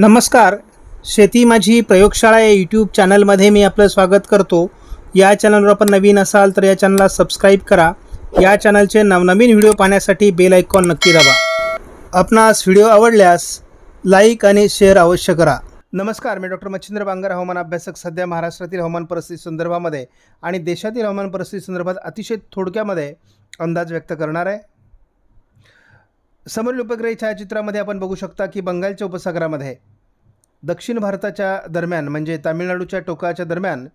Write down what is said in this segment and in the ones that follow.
नमस्कार शेती माझी प्रयोगशाळा या यूट्यूब चॅनलमध्ये मी आपलं स्वागत करतो या चॅनलवर आपण नवीन असाल तर या चॅनलला सबस्क्राईब करा या चॅनलचे नवनवीन व्हिडिओ पाहण्यासाठी बेल ऐकॉन नक्की दाबा आपणास व्हिडिओ आवडल्यास लाईक आणि शेअर अवश्य करा नमस्कार मी डॉक्टर मच्छिंद्र बांगर हवामान अभ्यासक सध्या महाराष्ट्रातील हवामान परिस्थिती संदर्भामध्ये आणि देशातील हवामान परिस्थिती संदर्भात अतिशय थोडक्यामध्ये अंदाज व्यक्त करणार आहे समोरील उपग्रही छायाचित्रामध्ये आपण बघू शकता की बंगालच्या उपसागरामध्ये दक्षिण भारताच्या दरम्यान म्हणजे तामिळनाडूच्या टोकाच्या दरम्यान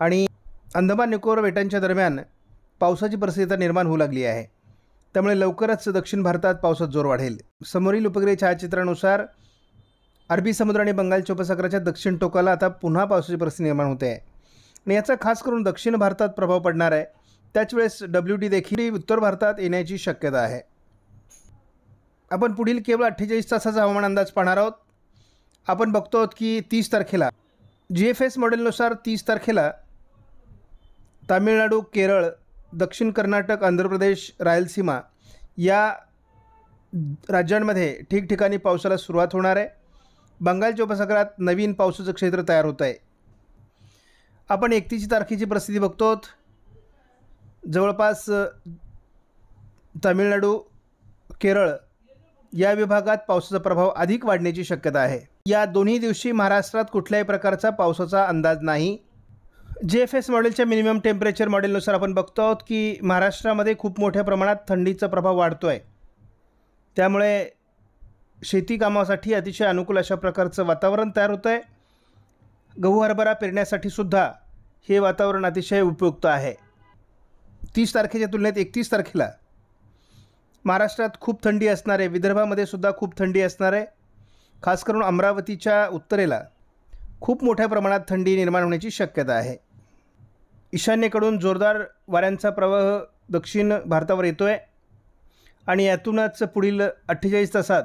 आणि अंदमान निकोबार बेटांच्या दरम्यान पावसाची परिस्थिती निर्माण होऊ लागली आहे त्यामुळे लवकरच दक्षिण भारतात पावसात जोर वाढेल समोरील उपग्रही छायाचित्रानुसार अरबी समुद्र आणि बंगालच्या उपसागराच्या दक्षिण टोकाला आता पुन्हा पावसाची परिस्थिती निर्माण होते आहे आणि याचा खास करून दक्षिण भारतात प्रभाव पडणार आहे त्याचवेळेस डब्ल्यू डी देखील उत्तर भारतात येण्याची शक्यता आहे आपण पुढील केवळ अठ्ठेचाळीस तासाचा हवामान अंदाज पाहणार आहोत आपण बघतो आहोत की तीस तारखेला जी एफ एस मॉडेलनुसार तीस तारखेला तामिळनाडू केरळ दक्षिण कर्नाटक आंध्र प्रदेश रायलसीमा या राज्यांमध्ये ठिकठिकाणी पावसाला सुरुवात होणार आहे बंगालच्या उपसागरात नवीन पावसाचं क्षेत्र तयार होत आहे आपण एकतीस तारखेची परिस्थिती बघतो जवळपास तामिळनाडू केरळ या विभागात पावसाचा प्रभाव अधिक वाढण्याची शक्यता आहे या दोन्ही दिवशी महाराष्ट्रात कुठल्याही प्रकारचा पावसाचा अंदाज नाही जे एफ एस मॉडेलच्या मिनिमम टेम्परेचर मॉडेलनुसार आपण बघतो आहोत की महाराष्ट्रामध्ये खूप मोठ्या प्रमाणात थंडीचा प्रभाव वाढतो आहे त्यामुळे शेती कामासाठी अतिशय अनुकूल अशा प्रकारचं वातावरण तयार होतं आहे गहू हरभरा पेरण्यासाठीसुद्धा सुद्धा हे वातावरण अतिशय उपयुक्त आहे तीस तारखेच्या तुलनेत एकतीस तारखेला महाराष्ट्रात खूप थंडी असणार आहे विदर्भामध्ये सुद्धा खूप थंडी असणार आहे खास करून अमरावतीच्या उत्तरेला खूप मोठ्या प्रमाणात थंडी निर्माण होण्याची शक्यता आहे ईशान्येकडून जोरदार वाऱ्यांचा प्रवाह दक्षिण भारतावर येतो आहे आणि यातूनच पुढील अठ्ठेचाळीस तासात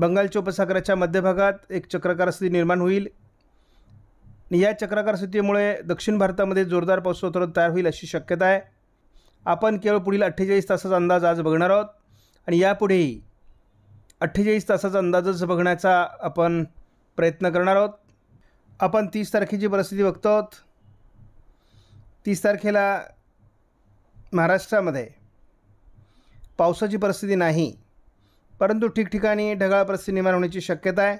बंगालच्या उपसागराच्या मध्यभागात एक चक्रकार स्थिती निर्माण होईल या चक्रकार स्थितीमुळे दक्षिण भारतामध्ये जोरदार पाऊस तयार होईल अशी शक्यता आहे आपण केवळ पुढील अठ्ठेचाळीस तासाचा अंदाज आज बघणार आहोत आणि यापुढेही अठ्ठेचाळीस तासाचा अंदाजच बघण्याचा आपण प्रयत्न करणार आहोत आपण तीस तारखेची परिस्थिती बघतो आहोत तीस तारखेला महाराष्ट्रामध्ये पावसाची परिस्थिती नाही परंतु ठिकठिकाणी ढगाळ परिस्थिती निर्माण होण्याची शक्यता आहे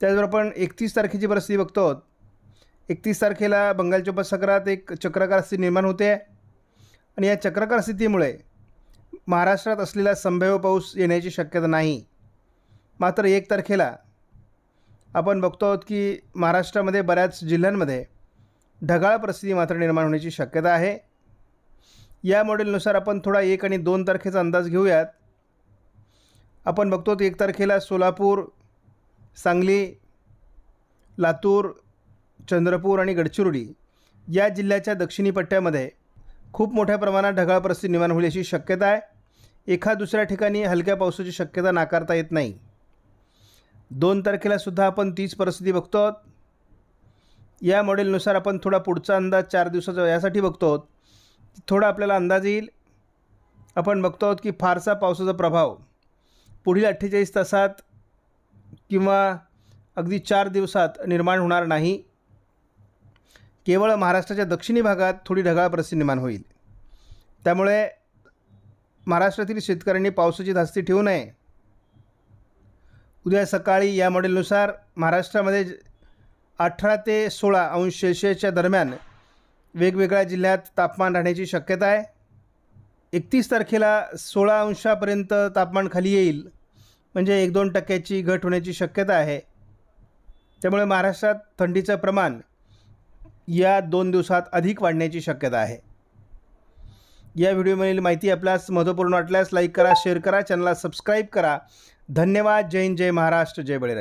त्याचबरोबर आपण एकतीस तारखेची परिस्थिती बघतो आहोत एकतीस तारखेला बंगालच्या उपसागरात एक चक्राकार स्थिती निर्माण होते आहे आणि या चक्रकार स्थितीमुळे महाराष्ट्रात असलेला संभाव्य पाऊस येण्याची शक्यता नाही मात्र एक तारखेला आपण बघतो आहोत की महाराष्ट्रामध्ये बऱ्याच जिल्ह्यांमध्ये ढगाळ परिस्थिती मात्र निर्माण होण्याची शक्यता आहे या मॉडेलनुसार आपण थोडा एक आणि दोन तारखेचा अंदाज घेऊयात आपण बघतो एक तारखेला सोलापूर सांगली लातूर चंद्रपूर आणि गडचिरोली या जिल्ह्याच्या दक्षिणी पट्ट्यामध्ये खूप मोठ्या प्रमाणात ढगाळ परिस्थिती निर्माण होईल अशी शक्यता आहे एखाद दुसऱ्या ठिकाणी हलक्या पावसाची शक्यता नाकारता येत नाही दोन तारखेलासुद्धा आपण तीच परिस्थिती बघतो आहोत या मॉडेलनुसार आपण थोडा पुढचा अंदाज चार दिवसाचा यासाठी बघतो आहोत थोडा आपल्याला अंदाज येईल आपण बघतो आहोत की फारसा पावसाचा प्रभाव पुढील अठ्ठेचाळीस तासात किंवा अगदी चार दिवसात निर्माण होणार नाही केवळ महाराष्ट्राच्या दक्षिणी भागात थोडी ढगाळ परिस्थिती निर्माण होईल त्यामुळे महाराष्ट्रातील शेतकऱ्यांनी पावसाची धास्ती ठेवू नये उद्या सकाळी या मॉडेलनुसार महाराष्ट्रामध्ये अठरा ते सोळा अंश सेल्शियसच्या दरम्यान वेगवेगळ्या जिल्ह्यात तापमान राहण्याची शक्यता आहे एकतीस तारखेला सोळा अंशापर्यंत तापमान खाली येईल म्हणजे एक दोन टक्क्याची घट होण्याची शक्यता आहे त्यामुळे महाराष्ट्रात थंडीचं प्रमाण या दोन दिवसात अधिक वाढण्याची शक्यता आहे या व्हिडिओमधील माहिती आपल्यास महत्त्वपूर्ण वाटल्यास लाईक करा शेअर करा चॅनलला सबस्क्राईब करा धन्यवाद जय हिंद जय महाराष्ट्र जय बळीराज